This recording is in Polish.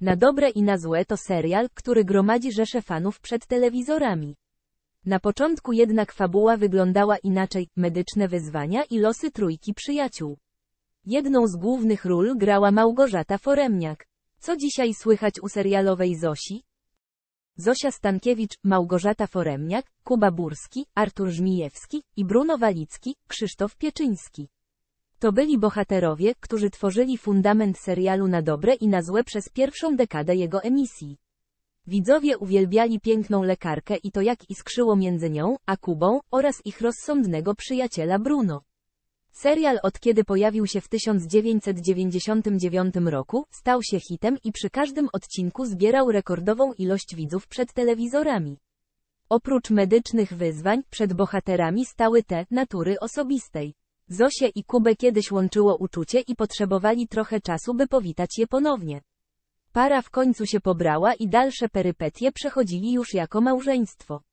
Na dobre i na złe to serial, który gromadzi rzesze fanów przed telewizorami. Na początku jednak fabuła wyglądała inaczej, medyczne wyzwania i losy trójki przyjaciół. Jedną z głównych ról grała Małgorzata Foremniak. Co dzisiaj słychać u serialowej Zosi? Zosia Stankiewicz, Małgorzata Foremniak, Kuba Burski, Artur Żmijewski i Bruno Walicki, Krzysztof Pieczyński. To byli bohaterowie, którzy tworzyli fundament serialu na dobre i na złe przez pierwszą dekadę jego emisji. Widzowie uwielbiali piękną lekarkę i to jak iskrzyło między nią, a Kubą, oraz ich rozsądnego przyjaciela Bruno. Serial od kiedy pojawił się w 1999 roku, stał się hitem i przy każdym odcinku zbierał rekordową ilość widzów przed telewizorami. Oprócz medycznych wyzwań, przed bohaterami stały te, natury osobistej. Zosie i Kubę kiedyś łączyło uczucie i potrzebowali trochę czasu, by powitać je ponownie. Para w końcu się pobrała i dalsze perypetie przechodzili już jako małżeństwo.